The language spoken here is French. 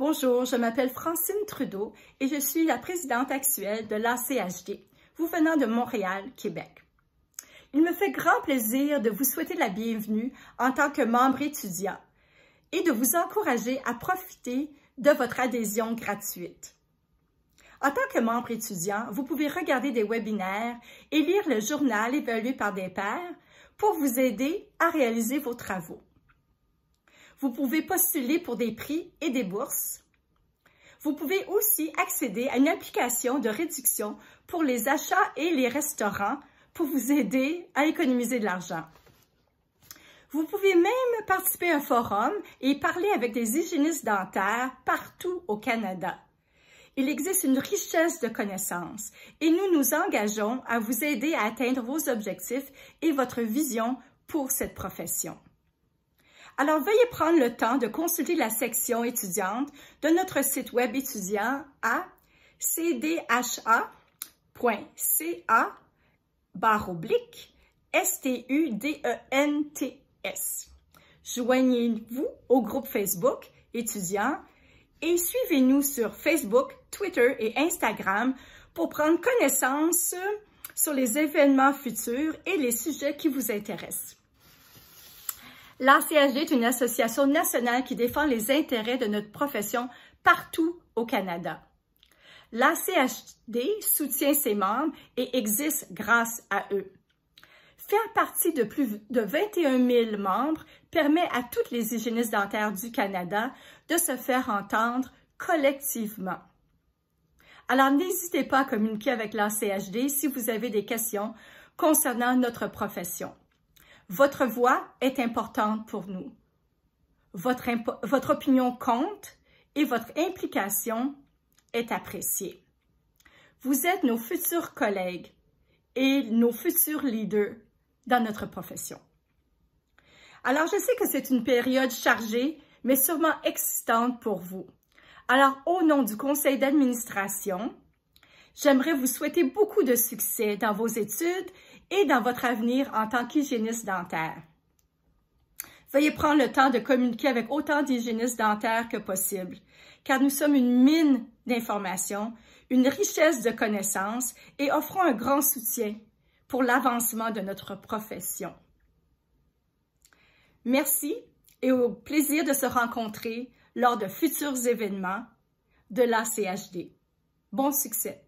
Bonjour, je m'appelle Francine Trudeau et je suis la présidente actuelle de l'ACHD, vous venant de Montréal, Québec. Il me fait grand plaisir de vous souhaiter la bienvenue en tant que membre étudiant et de vous encourager à profiter de votre adhésion gratuite. En tant que membre étudiant, vous pouvez regarder des webinaires et lire le journal évalué par des pairs pour vous aider à réaliser vos travaux. Vous pouvez postuler pour des prix et des bourses. Vous pouvez aussi accéder à une application de réduction pour les achats et les restaurants pour vous aider à économiser de l'argent. Vous pouvez même participer à un forum et parler avec des hygiénistes dentaires partout au Canada. Il existe une richesse de connaissances et nous nous engageons à vous aider à atteindre vos objectifs et votre vision pour cette profession. Alors, veuillez prendre le temps de consulter la section étudiante de notre site web étudiant à cdha.ca barre oblique e joignez vous au groupe Facebook étudiants et suivez-nous sur Facebook, Twitter et Instagram pour prendre connaissance sur les événements futurs et les sujets qui vous intéressent. L'ACHD est une association nationale qui défend les intérêts de notre profession partout au Canada. L'ACHD soutient ses membres et existe grâce à eux. Faire partie de plus de 21 000 membres permet à toutes les hygiénistes dentaires du Canada de se faire entendre collectivement. Alors, n'hésitez pas à communiquer avec l'ACHD si vous avez des questions concernant notre profession. Votre voix est importante pour nous. Votre, opinion compte et votre implication est appréciée. Vous êtes nos futurs collègues et nos futurs leaders dans notre profession. Alors, je sais que c'est une période chargée, mais sûrement excitante pour vous. Alors, au nom du conseil d'administration, J'aimerais vous souhaiter beaucoup de succès dans vos études et dans votre avenir en tant qu'hygiéniste dentaire. Veuillez prendre le temps de communiquer avec autant d'hygiénistes dentaires que possible, car nous sommes une mine d'informations, une richesse de connaissances et offrons un grand soutien pour l'avancement de notre profession. Merci et au plaisir de se rencontrer lors de futurs événements de l'ACHD. Bon succès!